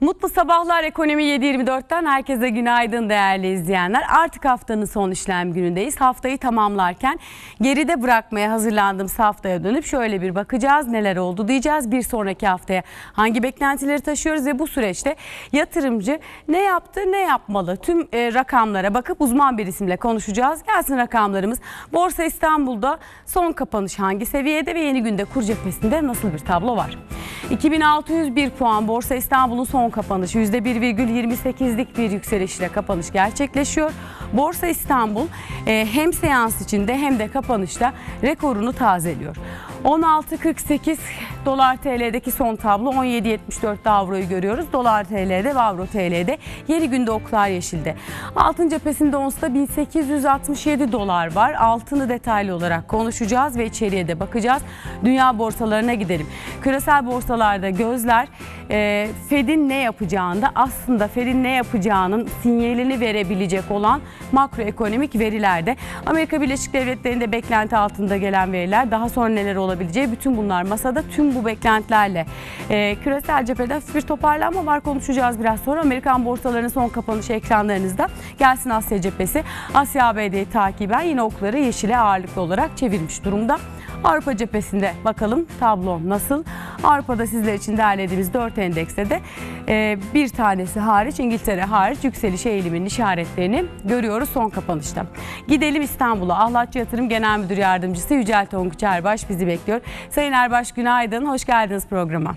Mutlu sabahlar ekonomi 7.24'ten herkese günaydın değerli izleyenler. Artık haftanın son işlem günündeyiz. Haftayı tamamlarken geride bırakmaya hazırlandım. haftaya dönüp şöyle bir bakacağız neler oldu diyeceğiz. Bir sonraki haftaya hangi beklentileri taşıyoruz ve bu süreçte yatırımcı ne yaptı ne yapmalı tüm e, rakamlara bakıp uzman bir isimle konuşacağız. Gelsin rakamlarımız. Borsa İstanbul'da son kapanış hangi seviyede ve yeni günde kur cephesinde nasıl bir tablo var? 2601 puan Borsa İstanbul'un son son kapanış %1,28'lik bir yükselişle kapanış gerçekleşiyor. Borsa İstanbul e, hem seans içinde hem de kapanışta rekorunu tazeliyor. 16.48 dolar TL'deki son tablo 17.74 avroyu görüyoruz. Dolar TL'de ve avro TL'de. Yeni günde oklar yeşildi. Altın cephesinde onsta 1867 dolar var. Altını detaylı olarak konuşacağız ve içeriye de bakacağız. Dünya borsalarına gidelim. Küresel borsalarda gözler e, Fed'in ne yapacağında aslında Fed'in ne yapacağının sinyalini verebilecek olan makroekonomik verilerde. Amerika Birleşik Devletleri'nde beklenti altında gelen veriler daha sonra neler olacak? olabileceği bütün bunlar masada tüm bu beklentilerle. E, küresel cephede bir toparlanma var konuşacağız biraz sonra. Amerikan borsalarının son kapanışı ekranlarınızda. Gelsin Asya cephesi. Asya ABD'yi takiben yine okları yeşile ağırlıklı olarak çevirmiş durumda. Avrupa cephesinde bakalım tablo nasıl? Avrupa'da sizler için derlediğimiz 4 endekste de e, bir tanesi hariç İngiltere hariç yükseliş eğiliminin işaretlerini görüyoruz son kapanışta. Gidelim İstanbul'a. Ahlatçı Yatırım Genel Müdür Yardımcısı Yücel Tonguç Erbaş bizi bekliyor. Sayın Erbaş günaydın. Hoş geldiniz programa.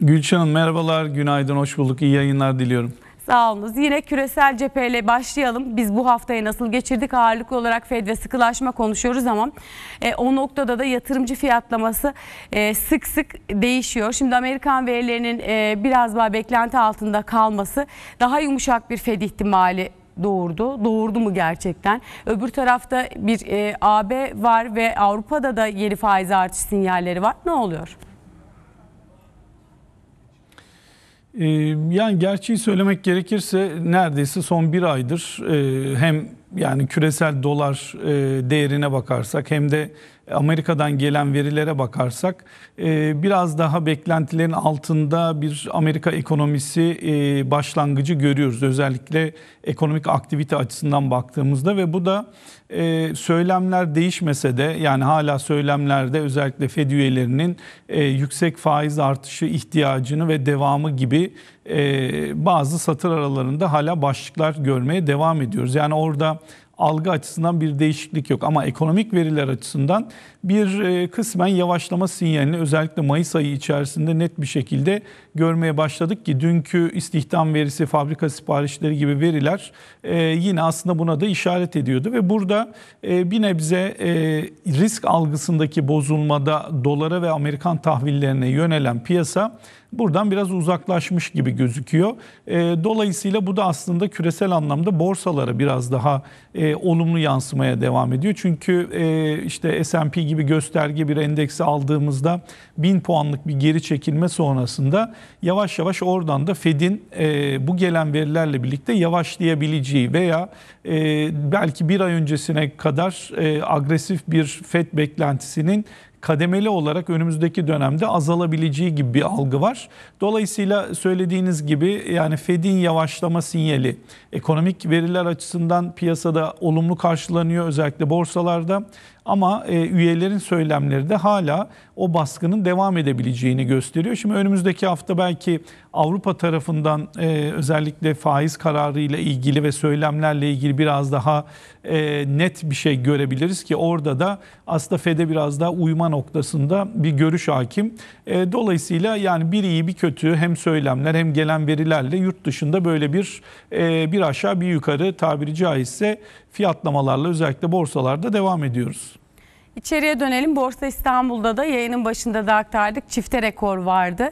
Gülşah Hanım merhabalar, günaydın, hoş bulduk, iyi yayınlar diliyorum. Sağolunuz. Yine küresel cepheyle başlayalım. Biz bu haftayı nasıl geçirdik? Ağırlıklı olarak Fed ve sıkılaşma konuşuyoruz ama e, o noktada da yatırımcı fiyatlaması e, sık sık değişiyor. Şimdi Amerikan verilerinin e, biraz daha beklenti altında kalması daha yumuşak bir Fed ihtimali doğurdu. Doğurdu mu gerçekten? Öbür tarafta bir e, AB var ve Avrupa'da da yeni faiz artış sinyalleri var. Ne oluyor? Ee, yani gerçeği söylemek gerekirse neredeyse son bir aydır e, hem yani küresel dolar e, değerine bakarsak hem de Amerika'dan gelen verilere bakarsak e, biraz daha beklentilerin altında bir Amerika ekonomisi e, başlangıcı görüyoruz. Özellikle ekonomik aktivite açısından baktığımızda ve bu da e, söylemler değişmese de yani hala söylemlerde özellikle Fed üyelerinin yüksek faiz artışı ihtiyacını ve devamı gibi bazı satır aralarında hala başlıklar görmeye devam ediyoruz. Yani orada algı açısından bir değişiklik yok. Ama ekonomik veriler açısından bir e, kısmen yavaşlama sinyalini özellikle Mayıs ayı içerisinde net bir şekilde görmeye başladık ki dünkü istihdam verisi, fabrika siparişleri gibi veriler e, yine aslında buna da işaret ediyordu ve burada e, bir nebze risk algısındaki bozulmada dolara ve Amerikan tahvillerine yönelen piyasa buradan biraz uzaklaşmış gibi gözüküyor. Dolayısıyla bu da aslında küresel anlamda borsalara biraz daha olumlu yansımaya devam ediyor. Çünkü işte S&P gibi gibi gösterge bir endeksi aldığımızda 1000 puanlık bir geri çekilme sonrasında yavaş yavaş oradan da Fed'in e, bu gelen verilerle birlikte yavaşlayabileceği veya e, belki bir ay öncesine kadar e, agresif bir Fed beklentisinin kademeli olarak önümüzdeki dönemde azalabileceği gibi bir algı var. Dolayısıyla söylediğiniz gibi yani Fed'in yavaşlama sinyali ekonomik veriler açısından piyasada olumlu karşılanıyor özellikle borsalarda ama e, üyelerin söylemleri de hala o baskının devam edebileceğini gösteriyor. Şimdi önümüzdeki hafta belki Avrupa tarafından e, özellikle faiz kararı ile ilgili ve söylemlerle ilgili biraz daha e, net bir şey görebiliriz ki orada da aslında FED'e biraz daha uyma noktasında bir görüş hakim. E, dolayısıyla yani bir iyi bir kötü hem söylemler hem gelen verilerle yurt dışında böyle bir e, bir aşağı bir yukarı tabiri caizse fiyatlamalarla özellikle borsalarda devam ediyoruz. İçeriye dönelim. Borsa İstanbul'da da yayının başında da aktardık. Çifte rekor vardı.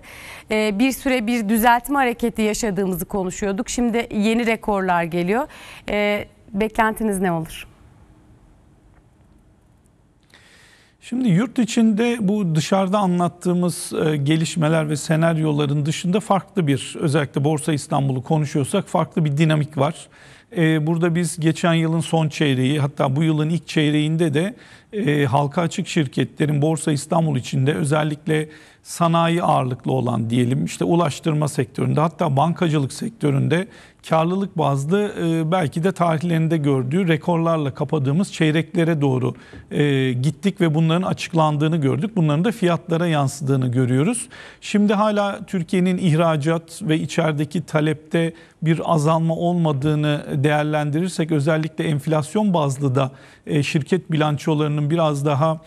Ee, bir süre bir düzeltme hareketi yaşadığımızı konuşuyorduk. Şimdi yeni rekorlar geliyor. Ee, beklentiniz ne olur? Şimdi yurt içinde bu dışarıda anlattığımız e, gelişmeler ve senaryoların dışında farklı bir özellikle Borsa İstanbul'u konuşuyorsak farklı bir dinamik var e, burada biz geçen yılın son çeyreği hatta bu yılın ilk çeyreğinde de e, halka açık şirketlerin Borsa İstanbul içinde özellikle sanayi ağırlıklı olan diyelim işte ulaştırma sektöründe hatta bankacılık sektöründe karlılık bazlı e, belki de tarihlerinde gördüğü rekorlarla kapadığımız çeyreklere doğru e, gittik ve bunların açıklandığını gördük. Bunların da fiyatlara yansıdığını görüyoruz. Şimdi hala Türkiye'nin ihracat ve içerideki talepte bir azalma olmadığını değerlendirirsek özellikle enflasyon bazlı da e, şirket bilançolarının biraz daha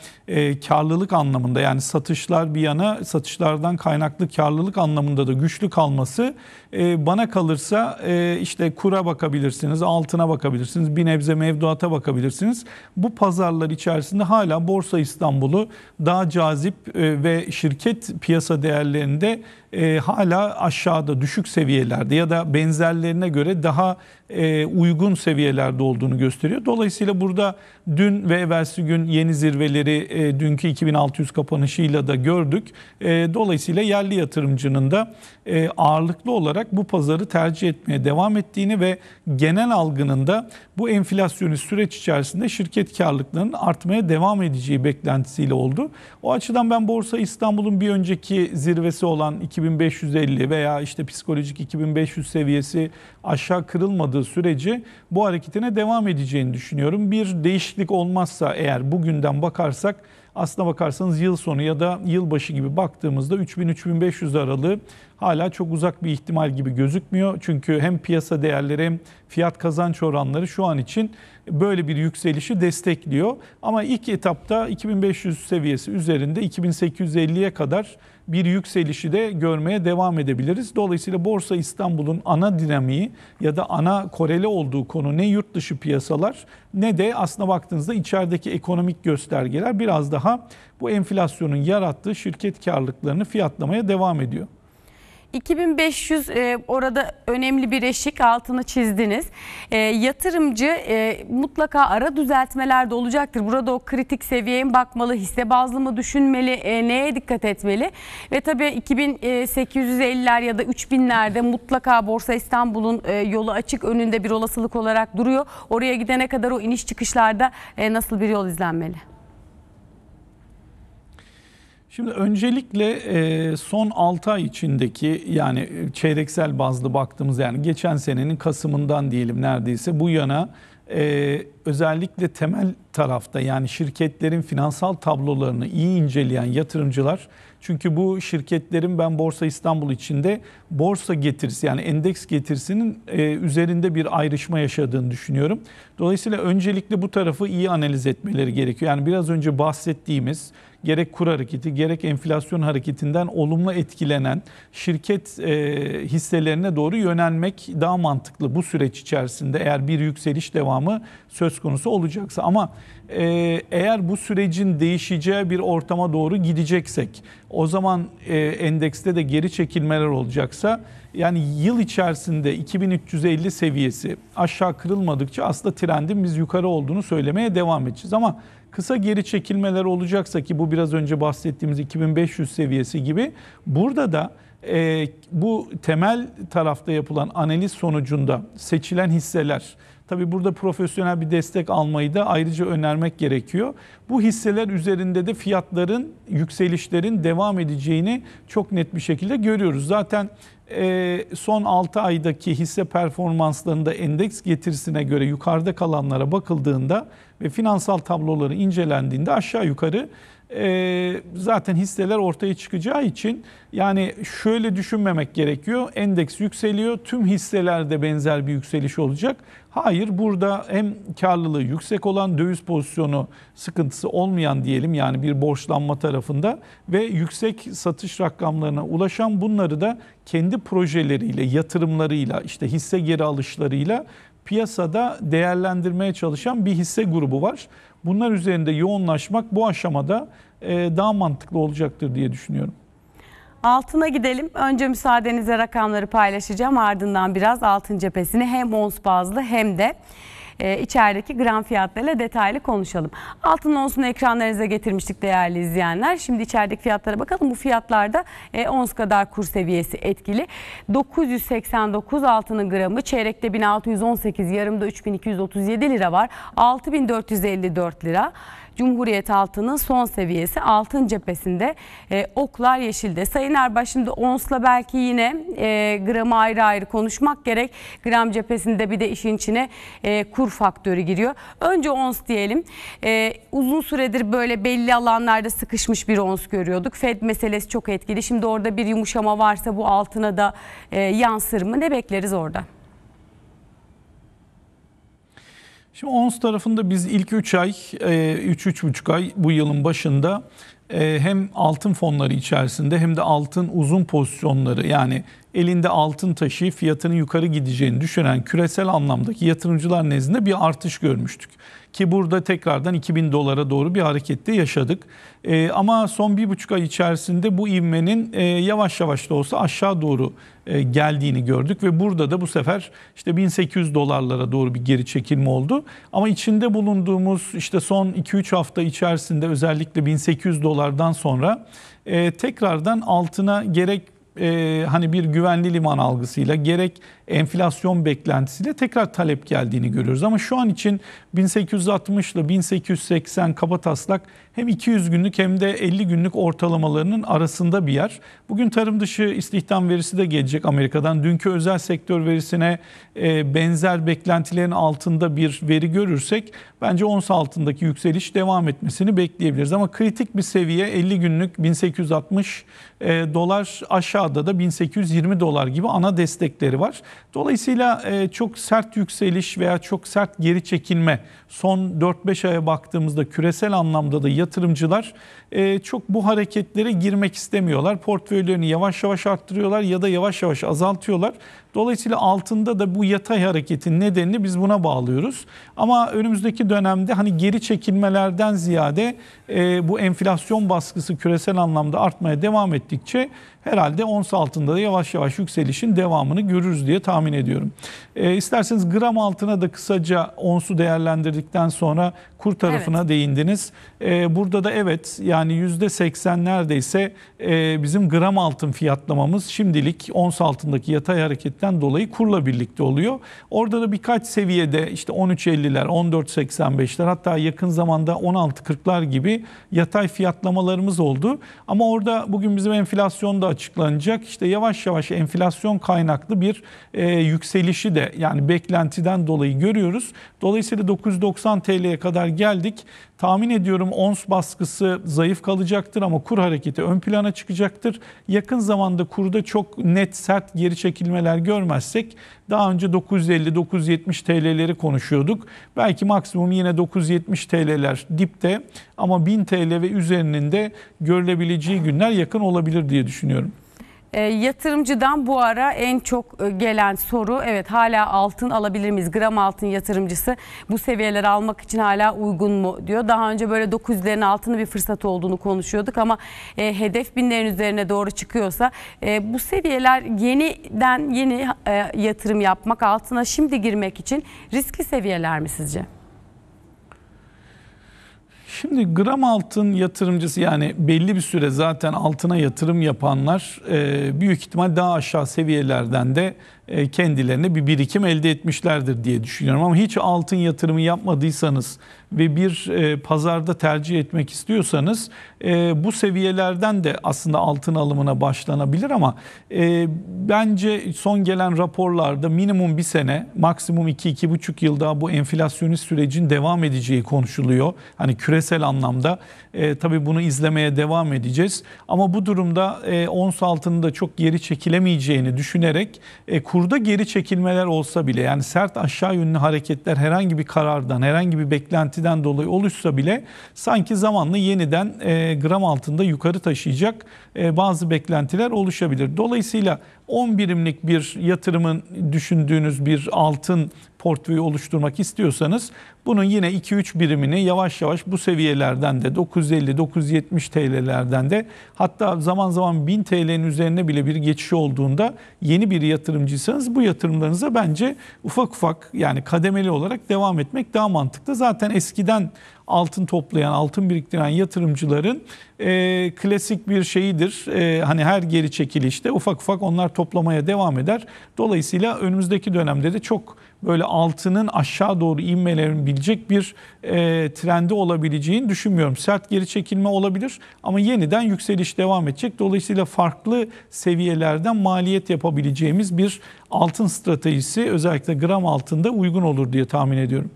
karlılık anlamında yani satışlar bir yana satışlardan kaynaklı karlılık anlamında da güçlü kalması e, bana kalırsa e, işte kura bakabilirsiniz, altına bakabilirsiniz, bir nebze mevduata bakabilirsiniz. Bu pazarlar içerisinde hala Borsa İstanbul'u daha cazip e, ve şirket piyasa değerlerinde e, hala aşağıda düşük seviyelerde ya da benzerlerine göre daha e, uygun seviyelerde olduğunu gösteriyor. Dolayısıyla burada dün ve evvelsi gün yeni zirveleri e, dünkü 2600 kapanışıyla da gördük. E, dolayısıyla yerli yatırımcının da e, ağırlıklı olarak bu pazarı tercih etmeye devam ettiğini ve genel algının da bu enflasyonist süreç içerisinde şirket karlılıklarının artmaya devam edeceği beklentisiyle oldu. O açıdan ben Borsa İstanbul'un bir önceki zirvesi olan 2000 2550 veya işte psikolojik 2500 seviyesi aşağı kırılmadığı sürece bu hareketine devam edeceğini düşünüyorum. Bir değişiklik olmazsa eğer bugünden bakarsak aslına bakarsanız yıl sonu ya da yılbaşı gibi baktığımızda 3000-3500 aralığı hala çok uzak bir ihtimal gibi gözükmüyor. Çünkü hem piyasa değerleri hem fiyat kazanç oranları şu an için böyle bir yükselişi destekliyor. Ama ilk etapta 2500 seviyesi üzerinde 2850'ye kadar bir yükselişi de görmeye devam edebiliriz. Dolayısıyla Borsa İstanbul'un ana dinamiği ya da ana koreli olduğu konu ne yurt dışı piyasalar ne de aslına baktığınızda içerideki ekonomik göstergeler biraz daha bu enflasyonun yarattığı şirket karlılıklarını fiyatlamaya devam ediyor. 2500 e, orada önemli bir eşik altını çizdiniz. E, yatırımcı e, mutlaka ara düzeltmeler de olacaktır. Burada o kritik seviyeye bakmalı, hisse bazlı mı düşünmeli, e, neye dikkat etmeli? Ve tabii 2850'ler ya da 3000'lerde mutlaka Borsa İstanbul'un e, yolu açık önünde bir olasılık olarak duruyor. Oraya gidene kadar o iniş çıkışlarda e, nasıl bir yol izlenmeli? Şimdi öncelikle e, son 6 ay içindeki yani e, çeyreksel bazlı baktığımız yani geçen senenin Kasım'ından diyelim neredeyse bu yana e, özellikle temel tarafta yani şirketlerin finansal tablolarını iyi inceleyen yatırımcılar çünkü bu şirketlerin ben Borsa İstanbul içinde borsa getirisi yani endeks getirisinin üzerinde bir ayrışma yaşadığını düşünüyorum. Dolayısıyla öncelikle bu tarafı iyi analiz etmeleri gerekiyor. Yani biraz önce bahsettiğimiz gerek kur hareketi gerek enflasyon hareketinden olumlu etkilenen şirket e, hisselerine doğru yönelmek daha mantıklı bu süreç içerisinde eğer bir yükseliş devamı söz konusu olacaksa. Ama e, eğer bu sürecin değişeceği bir ortama doğru gideceksek o zaman e, endekste de geri çekilmeler olacaksa yani yıl içerisinde 2350 seviyesi aşağı kırılmadıkça aslında trendin biz yukarı olduğunu söylemeye devam edeceğiz. Ama kısa geri çekilmeler olacaksa ki bu biraz önce bahsettiğimiz 2500 seviyesi gibi burada da e, bu temel tarafta yapılan analiz sonucunda seçilen hisseler Tabii burada profesyonel bir destek almayı da ayrıca önermek gerekiyor. Bu hisseler üzerinde de fiyatların, yükselişlerin devam edeceğini çok net bir şekilde görüyoruz. Zaten e, son 6 aydaki hisse performanslarında endeks getirisine göre yukarıda kalanlara bakıldığında ve finansal tabloları incelendiğinde aşağı yukarı e, zaten hisseler ortaya çıkacağı için yani şöyle düşünmemek gerekiyor. Endeks yükseliyor, tüm hisselerde benzer bir yükseliş olacak. Hayır, burada hem karlılığı yüksek olan döviz pozisyonu sıkıntısı olmayan diyelim yani bir borçlanma tarafında ve yüksek satış rakamlarına ulaşan bunları da kendi projeleriyle, yatırımlarıyla, işte hisse geri alışlarıyla piyasada değerlendirmeye çalışan bir hisse grubu var bunlar üzerinde yoğunlaşmak bu aşamada e, daha mantıklı olacaktır diye düşünüyorum. Altına gidelim. Önce müsaadenizle rakamları paylaşacağım. Ardından biraz altın cephesini hem ons bazlı hem de e, içerideki gram fiyatlarıyla detaylı konuşalım. Altın onsunu ekranlarınıza getirmiştik değerli izleyenler. Şimdi içerideki fiyatlara bakalım. Bu fiyatlarda e, ons kadar kur seviyesi etkili. 989 altının gramı çeyrekte 1618, yarımda 3237 lira var. 6454 lira. Cumhuriyet altının son seviyesi altın cephesinde e, oklar yeşilde. Sayın Erbaş şimdi onsla belki yine e, gramı ayrı ayrı konuşmak gerek. Gram cephesinde bir de işin içine e, kur faktörü giriyor. Önce ons diyelim. E, uzun süredir böyle belli alanlarda sıkışmış bir ons görüyorduk. Fed meselesi çok etkili. Şimdi orada bir yumuşama varsa bu altına da e, yansır mı? Ne bekleriz orada? Şimdi ONS tarafında biz ilk 3 ay, 3-3,5 e, ay bu yılın başında e, hem altın fonları içerisinde hem de altın uzun pozisyonları yani elinde altın taşı fiyatının yukarı gideceğini düşünen küresel anlamdaki yatırımcılar nezdinde bir artış görmüştük. Ki burada tekrardan 2000 dolara doğru bir harekette yaşadık. E, ama son bir buçuk ay içerisinde bu ivmenin e, yavaş yavaş da olsa aşağı doğru e, geldiğini gördük. Ve burada da bu sefer işte 1800 dolarlara doğru bir geri çekilme oldu. Ama içinde bulunduğumuz işte son 2-3 hafta içerisinde özellikle 1800 dolar dolardan sonra e, tekrardan altına gerek e, hani bir güvenli liman algısıyla gerek enflasyon beklentisiyle tekrar talep geldiğini görüyoruz. Ama şu an için 1860 ile 1880 kabataslak hem 200 günlük hem de 50 günlük ortalamalarının arasında bir yer. Bugün tarım dışı istihdam verisi de gelecek Amerika'dan. Dünkü özel sektör verisine e, benzer beklentilerin altında bir veri görürsek bence ons altındaki yükseliş devam etmesini bekleyebiliriz. Ama kritik bir seviye 50 günlük 1860 e, dolar aşağı kağıda da 1820 dolar gibi ana destekleri var. Dolayısıyla e, çok sert yükseliş veya çok sert geri çekilme son 4-5 aya baktığımızda küresel anlamda da yatırımcılar e, çok bu hareketlere girmek istemiyorlar. Portföylerini yavaş yavaş arttırıyorlar ya da yavaş yavaş azaltıyorlar. Dolayısıyla altında da bu yatay hareketin nedenini biz buna bağlıyoruz. Ama önümüzdeki dönemde hani geri çekilmelerden ziyade e, bu enflasyon baskısı küresel anlamda artmaya devam ettikçe herhalde ons altında da yavaş yavaş yükselişin devamını görürüz diye tahmin ediyorum. E, isterseniz gram altına da kısaca onsu değerlendirdikten sonra kur tarafına evet. değindiniz. E, burada da evet yani %80 neredeyse e, bizim gram altın fiyatlamamız şimdilik ons altındaki yatay hareketten değişiklikten dolayı kurla birlikte oluyor. Orada da birkaç seviyede işte 13.50'ler, 14.85'ler hatta yakın zamanda 16.40'lar gibi yatay fiyatlamalarımız oldu. Ama orada bugün bizim enflasyon da açıklanacak. İşte yavaş yavaş enflasyon kaynaklı bir e, yükselişi de yani beklentiden dolayı görüyoruz. Dolayısıyla 990 TL'ye kadar geldik. Tahmin ediyorum ons baskısı zayıf kalacaktır ama kur hareketi ön plana çıkacaktır. Yakın zamanda kurda çok net sert geri çekilmeler görmezsek daha önce 950-970 TL'leri konuşuyorduk. Belki maksimum yine 970 TL'ler dipte ama 1000 TL ve üzerinin de görülebileceği günler yakın olabilir diye düşünüyorum. E, yatırımcıdan bu ara en çok e, gelen soru evet hala altın alabilir miyiz? Gram altın yatırımcısı bu seviyeleri almak için hala uygun mu diyor. Daha önce böyle 900'lerin altını bir fırsat olduğunu konuşuyorduk ama e, hedef binlerin üzerine doğru çıkıyorsa e, bu seviyeler yeniden yeni e, yatırım yapmak altına şimdi girmek için riskli seviyeler mi sizce? Şimdi gram altın yatırımcısı yani belli bir süre zaten altına yatırım yapanlar e, büyük ihtimal daha aşağı seviyelerden de e, kendilerine bir birikim elde etmişlerdir diye düşünüyorum. Ama hiç altın yatırımı yapmadıysanız ve bir e, pazarda tercih etmek istiyorsanız e, bu seviyelerden de aslında altın alımına başlanabilir ama bence son gelen raporlarda minimum bir sene, maksimum iki 25 yıl daha bu enflasyonist sürecin devam edeceği konuşuluyor. Hani küresel anlamda tabii bunu izlemeye devam edeceğiz. Ama bu durumda ons altının da çok geri çekilemeyeceğini düşünerek kur kurda geri çekilmeler olsa bile yani sert aşağı yönlü hareketler herhangi bir karardan, herhangi bir beklentiden dolayı oluşsa bile sanki zamanla yeniden e, gram altında yukarı taşıyacak e, bazı beklentiler oluşabilir. Dolayısıyla 10 birimlik bir yatırımın düşündüğünüz bir altın portföyü oluşturmak istiyorsanız bunun yine 2-3 birimini yavaş yavaş bu seviyelerden de 950-970 TL'lerden de hatta zaman zaman 1000 TL'nin üzerine bile bir geçiş olduğunda yeni bir yatırımcıysanız bu yatırımlarınıza bence ufak ufak yani kademeli olarak devam etmek daha mantıklı. Zaten eskiden altın toplayan, altın biriktiren yatırımcıların e, klasik bir şeyidir. E, hani her geri çekilişte ufak ufak onlar toplamaya devam eder. Dolayısıyla önümüzdeki dönemde de çok böyle altının aşağı doğru inmelerini bilecek bir e, trendi olabileceğini düşünmüyorum. Sert geri çekilme olabilir ama yeniden yükseliş devam edecek. Dolayısıyla farklı seviyelerden maliyet yapabileceğimiz bir altın stratejisi özellikle gram altında uygun olur diye tahmin ediyorum.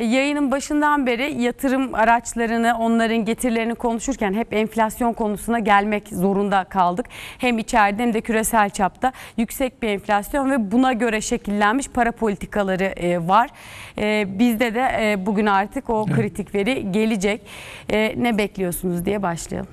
E, yayının başından beri yatırım araçlarını, onların getirilerini konuşurken hep enflasyon konusuna gelmek zorunda kaldık. Hem içeride hem de küresel çapta yüksek bir enflasyon ve buna göre şekillenmiş para politikaları e, var. E, bizde de bugün artık o kritik veri gelecek. Ne bekliyorsunuz diye başlayalım.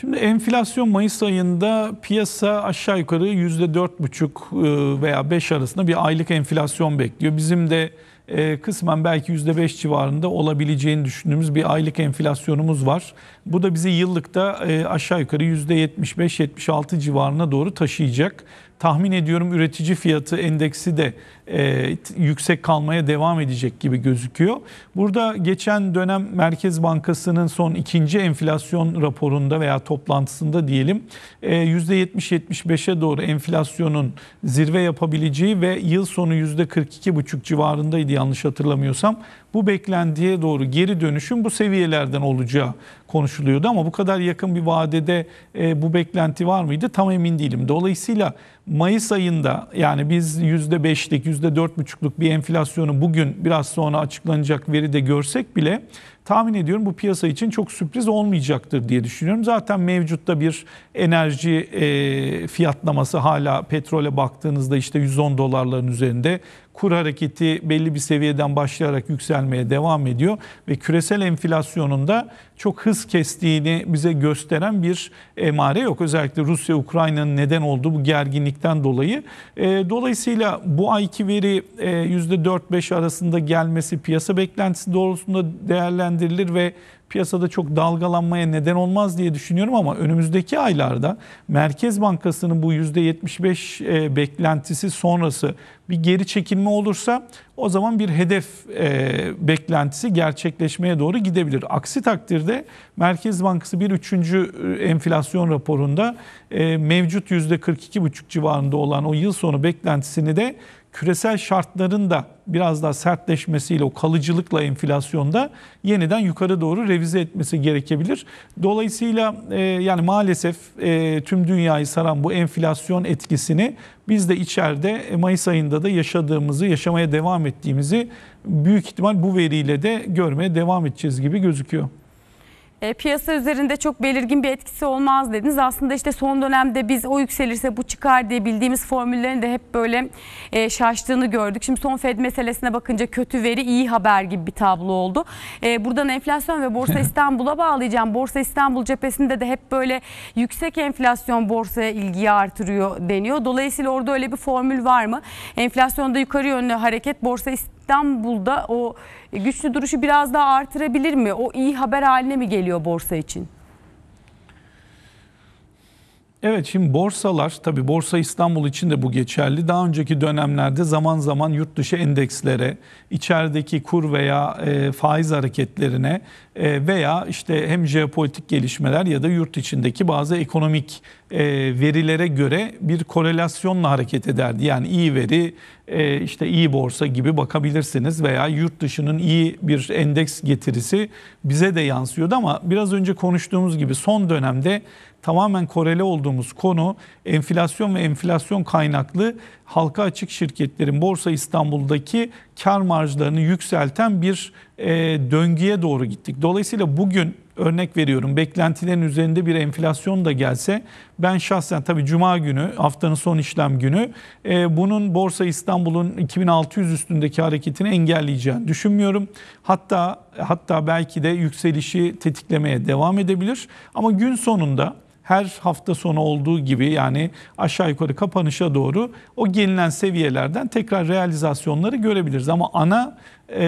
Şimdi enflasyon Mayıs ayında piyasa aşağı yukarı %4,5 e, veya 5 arasında bir aylık enflasyon bekliyor. Bizim de e, kısmen belki %5 civarında olabileceğini düşündüğümüz bir aylık enflasyonumuz var. Bu da bizi yıllıkta e, aşağı yukarı %75-76 civarına doğru taşıyacak tahmin ediyorum üretici fiyatı endeksi de e, yüksek kalmaya devam edecek gibi gözüküyor. Burada geçen dönem Merkez Bankası'nın son ikinci enflasyon raporunda veya toplantısında diyelim e, %70-75'e doğru enflasyonun zirve yapabileceği ve yıl sonu %42,5 civarındaydı yanlış hatırlamıyorsam bu beklentiye doğru geri dönüşün bu seviyelerden olacağı konuşuluyordu ama bu kadar yakın bir vadede e, bu beklenti var mıydı tam emin değilim. Dolayısıyla Mayıs ayında yani biz %5'lik %4,5'luk bir enflasyonu bugün biraz sonra açıklanacak veride görsek bile tahmin ediyorum bu piyasa için çok sürpriz olmayacaktır diye düşünüyorum. Zaten mevcutta bir enerji e, fiyatlaması hala petrole baktığınızda işte 110 dolarların üzerinde Kur hareketi belli bir seviyeden başlayarak yükselmeye devam ediyor ve küresel enflasyonunda çok hız kestiğini bize gösteren bir emare yok. Özellikle Rusya-Ukrayna'nın neden olduğu bu gerginlikten dolayı. E, dolayısıyla bu ayki veri %4-5 e, arasında gelmesi piyasa beklentisi doğrultusunda değerlendirilir ve piyasada çok dalgalanmaya neden olmaz diye düşünüyorum ama önümüzdeki aylarda Merkez Bankası'nın bu %75 e, beklentisi sonrası bir geri çekilme olursa o zaman bir hedef e, beklentisi gerçekleşmeye doğru gidebilir. Aksi takdirde Merkez Bankası bir üçüncü e, enflasyon raporunda e, mevcut %42,5 civarında olan o yıl sonu beklentisini de küresel şartların da biraz daha sertleşmesiyle o kalıcılıkla enflasyonda yeniden yukarı doğru revize etmesi gerekebilir. Dolayısıyla e, yani maalesef e, tüm dünyayı saran bu enflasyon etkisini biz de içeride e, Mayıs ayında da yaşadığımızı, yaşamaya devam ettiğimizi büyük ihtimal bu veriyle de görmeye devam edeceğiz gibi gözüküyor e, piyasa üzerinde çok belirgin bir etkisi olmaz dediniz. Aslında işte son dönemde biz o yükselirse bu çıkar diye bildiğimiz formüllerin de hep böyle e, şaştığını gördük. Şimdi son Fed meselesine bakınca kötü veri iyi haber gibi bir tablo oldu. E, buradan enflasyon ve Borsa İstanbul'a bağlayacağım. Borsa İstanbul cephesinde de hep böyle yüksek enflasyon borsaya ilgiyi artırıyor deniyor. Dolayısıyla orada öyle bir formül var mı? Enflasyonda yukarı yönlü hareket Borsa İstanbul İstanbul'da o güçlü duruşu biraz daha artırabilir mi? O iyi haber haline mi geliyor borsa için? Evet şimdi borsalar tabi Borsa İstanbul için de bu geçerli. Daha önceki dönemlerde zaman zaman yurt dışı endekslere, içerideki kur veya e, faiz hareketlerine e, veya işte hem jeopolitik gelişmeler ya da yurt içindeki bazı ekonomik e, verilere göre bir korelasyonla hareket ederdi. Yani iyi veri e, işte iyi borsa gibi bakabilirsiniz veya yurt dışının iyi bir endeks getirisi bize de yansıyordu ama biraz önce konuştuğumuz gibi son dönemde tamamen koreli olduğumuz konu enflasyon ve enflasyon kaynaklı halka açık şirketlerin Borsa İstanbul'daki kar marjlarını yükselten bir e, döngüye doğru gittik. Dolayısıyla bugün örnek veriyorum beklentilerin üzerinde bir enflasyon da gelse ben şahsen tabii cuma günü haftanın son işlem günü e, bunun Borsa İstanbul'un 2600 üstündeki hareketini engelleyeceğini düşünmüyorum. Hatta hatta belki de yükselişi tetiklemeye devam edebilir ama gün sonunda her hafta sonu olduğu gibi yani aşağı yukarı kapanışa doğru o gelinen seviyelerden tekrar realizasyonları görebiliriz. Ama ana e,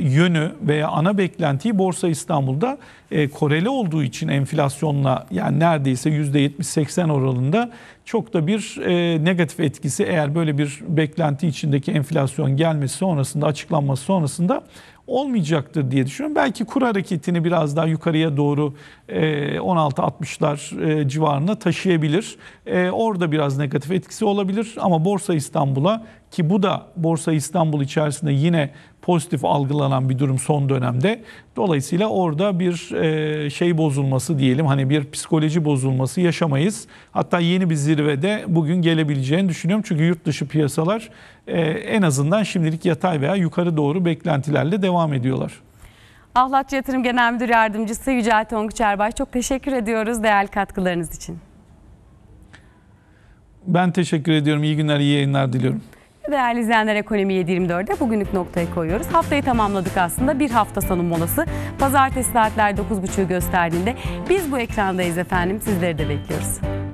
yönü veya ana beklentiyi Borsa İstanbul'da e, koreli olduğu için enflasyonla yani neredeyse %70-80 oranında çok da bir e, negatif etkisi eğer böyle bir beklenti içindeki enflasyon gelmesi sonrasında açıklanması sonrasında olmayacaktır diye düşünüyorum. Belki kur hareketini biraz daha yukarıya doğru 16-60'lar e, e, civarına taşıyabilir. E, orada biraz negatif etkisi olabilir ama Borsa İstanbul'a ki bu da Borsa İstanbul içerisinde yine pozitif algılanan bir durum son dönemde. Dolayısıyla orada bir e, şey bozulması diyelim hani bir psikoloji bozulması yaşamayız. Hatta yeni bir zirvede bugün gelebileceğini düşünüyorum. Çünkü yurt dışı piyasalar e, en azından şimdilik yatay veya yukarı doğru beklentilerle devam ediyorlar. Ahlat Yatırım Genel Müdür Yardımcısı Yücel Tonguç Erbaş çok teşekkür ediyoruz değerli katkılarınız için. Ben teşekkür ediyorum. İyi günler, iyi yayınlar diliyorum. Değerli izleyenler Ekonomi 7.24'de bugünlük noktaya koyuyoruz. Haftayı tamamladık aslında. Bir hafta sonu molası. Pazartesi saatler 9.30'u gösterdiğinde biz bu ekrandayız efendim. Sizleri de bekliyoruz.